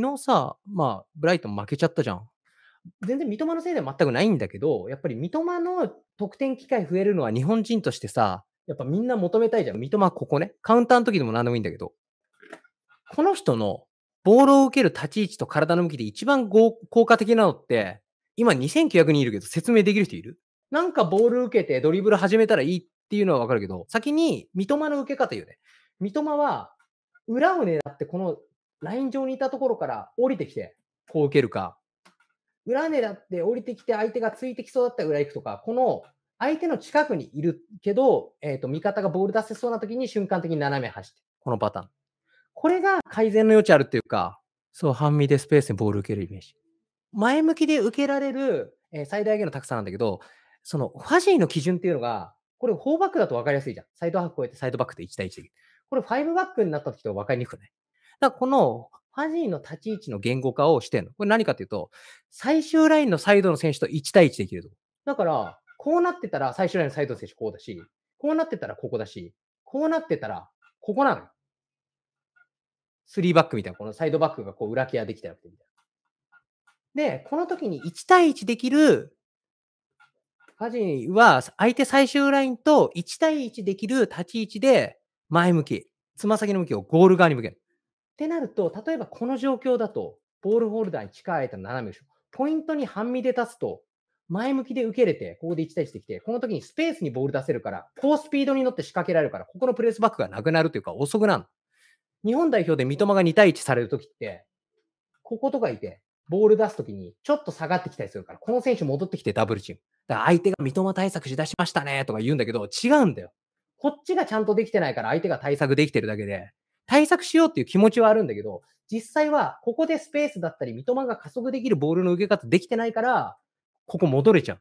昨日さ、まあ、ブライトン負けちゃったじゃん。全然三笘のせいでは全くないんだけど、やっぱり三笘の得点機会増えるのは日本人としてさ、やっぱみんな求めたいじゃん。三笘ここね。カウンターの時でも何でもいいんだけど。この人のボールを受ける立ち位置と体の向きで一番効果的なのって、今2900人いるけど説明できる人いるなんかボール受けてドリブル始めたらいいっていうのはわかるけど、先に三笘の受け方言うね。三笘は裏を狙ってこのライン上にいたところから降りてきて、こう受けるか、裏狙って降りてきて相手がついてきそうだったら裏行くとか、この相手の近くにいるけど、えっ、ー、と、味方がボール出せそうな時に瞬間的に斜め走って、このパターン。これが改善の余地あるっていうか、そう、半身でスペースにボール受けるイメージ。前向きで受けられる、えー、最大限のたくさんなんだけど、その、ファジーの基準っていうのが、これ、4バックだと分かりやすいじゃん。サイドハーフ超えてサイドバックで1対1で。これ、5バックになった時と分かりにくくないだからこのファジーの立ち位置の言語化をしてんの。これ何かっていうと、最終ラインのサイドの選手と1対1できると。だから、こうなってたら最終ラインのサイドの選手こうだし、こうなってたらここだし、こうなってたらここなのリ3バックみたいな、このサイドバックがこう裏ケアできたらみたいな。で、この時に1対1できるファジーは相手最終ラインと1対1できる立ち位置で前向き、つま先の向きをゴール側に向ける。ってなると、例えばこの状況だと、ボールホルダーに近い間の斜め後ろ、ポイントに半身で立つと、前向きで受けれて、ここで1対1できて、この時にスペースにボール出せるから、高スピードに乗って仕掛けられるから、ここのプレスバックがなくなるというか遅くなる。日本代表で三笘が2対1される時って、こことかいて、ボール出す時にちょっと下がってきたりするから、この選手戻ってきてダブルチーム。だから相手が三笘対策しだしましたねとか言うんだけど、違うんだよ。こっちがちゃんとできてないから相手が対策できてるだけで、対策しようっていう気持ちはあるんだけど、実際はここでスペースだったり、三笘が加速できるボールの受け方できてないから、ここ戻れちゃう。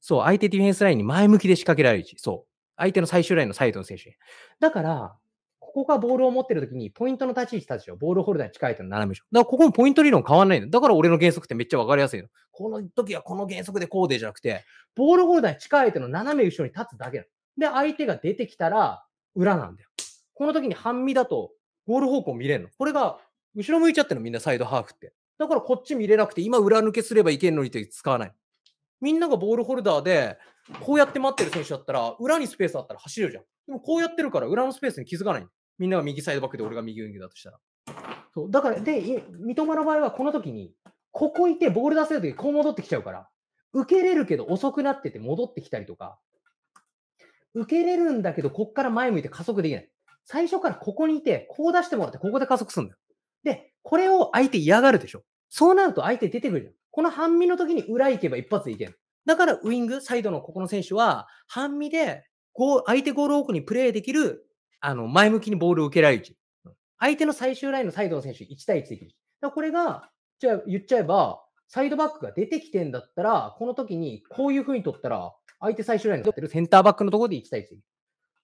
そう、相手ディフェンスラインに前向きで仕掛けられる位置。そう。相手の最終ラインのサイドの選手だから、ここがボールを持ってるときに、ポイントの立ち位置たしょ。ボールホルダーに近いと斜めでしょ。だから、ここもポイント理論変わんないの。だから、俺の原則ってめっちゃわかりやすいの。この時はこの原則でこうでじゃなくて、ボールホルダーに近いとの斜め後ろに立つだけなで、相手が出てきたら、裏なんだよ。この時に半身だとゴール方向見れるの。これが後ろ向いちゃってるの、みんなサイドハーフって。だからこっち見れなくて、今裏抜けすればいけんのにって使わない。みんながボールホルダーで、こうやって待ってる選手だったら、裏にスペースあったら走るじゃん。でもこうやってるから、裏のスペースに気づかない。みんなが右サイドバックで俺が右ウィングだとしたら。そうだから、で、三笘の場合はこの時に、ここいてボール出せるときこう戻ってきちゃうから、受けれるけど遅くなってて戻ってきたりとか、受けれるんだけど、こっから前向いて加速できない。最初からここにいて、こう出してもらって、ここで加速するんだよ。で、これを相手嫌がるでしょ。そうなると相手出てくるじゃん。この半身の時に裏行けば一発でいけん。だからウイング、サイドのここの選手は、半身で、相手ゴール奥にプレーできる、あの、前向きにボールを受けられる位置。相手の最終ラインのサイドの選手1対1できる。だこれが、じゃあ言っちゃえば、サイドバックが出てきてんだったら、この時にこういう風に取ったら、相手最終ラインの取ってるセンターバックのところで1対1できる。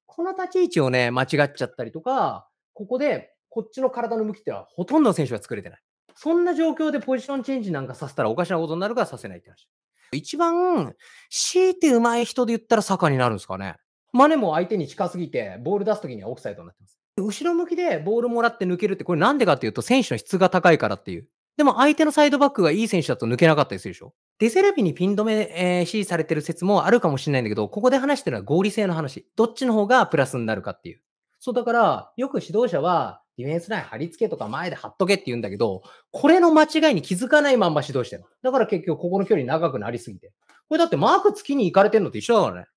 この立ち位置をね、間違っちゃったりとか、ここで、こっちの体の向きってのはほとんどの選手は作れてない。そんな状況でポジションチェンジなんかさせたらおかしなことになるからさせないって話。一番、強いて上手い人で言ったら坂になるんですかね。マネも相手に近すぎて、ボール出すときにはオフサイドになってます。後ろ向きでボールもらって抜けるって、これなんでかっていうと、選手の質が高いからっていう。でも相手のサイドバックがいい選手だと抜けなかったりするでしょデセルビにピン止め、えー、支されてる説もあるかもしれないんだけど、ここで話してるのは合理性の話。どっちの方がプラスになるかっていう。そうだから、よく指導者はディフェンスライン貼り付けとか前で貼っとけって言うんだけど、これの間違いに気づかないまんま指導してる。だから結局ここの距離長くなりすぎて。これだってマーク付きに行かれてんのと一緒だからね。